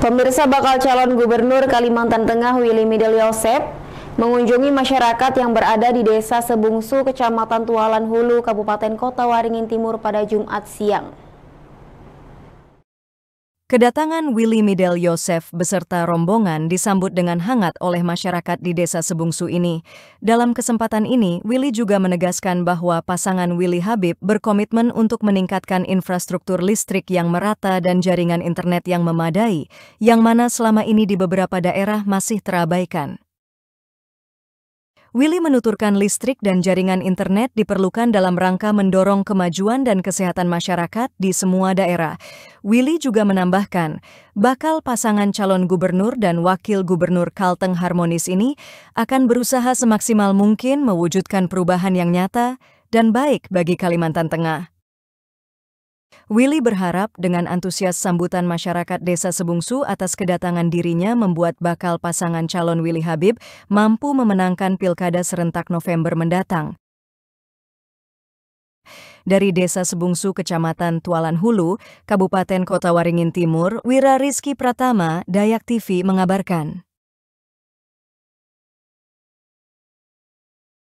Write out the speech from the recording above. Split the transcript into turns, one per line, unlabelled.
Pemirsa bakal calon gubernur Kalimantan Tengah Willy Middle Yosep mengunjungi masyarakat yang berada di desa Sebungsu, Kecamatan Tualan Hulu, Kabupaten Kota Waringin Timur pada Jumat siang.
Kedatangan Willy Midel Yosef beserta rombongan disambut dengan hangat oleh masyarakat di desa Sebungsu ini. Dalam kesempatan ini, Willy juga menegaskan bahwa pasangan Willy Habib berkomitmen untuk meningkatkan infrastruktur listrik yang merata dan jaringan internet yang memadai, yang mana selama ini di beberapa daerah masih terabaikan. Willy menuturkan listrik dan jaringan internet diperlukan dalam rangka mendorong kemajuan dan kesehatan masyarakat di semua daerah. Willy juga menambahkan, bakal pasangan calon gubernur dan wakil gubernur Kalteng Harmonis ini akan berusaha semaksimal mungkin mewujudkan perubahan yang nyata dan baik bagi Kalimantan Tengah. Willy berharap dengan antusias sambutan masyarakat desa Sebungsu atas kedatangan dirinya membuat bakal pasangan calon Willy Habib mampu memenangkan pilkada serentak November mendatang. Dari Desa Sebungsu, Kecamatan Tualan Hulu, Kabupaten Kota Waringin Timur, Wira Rizky Pratama, Dayak TV mengabarkan.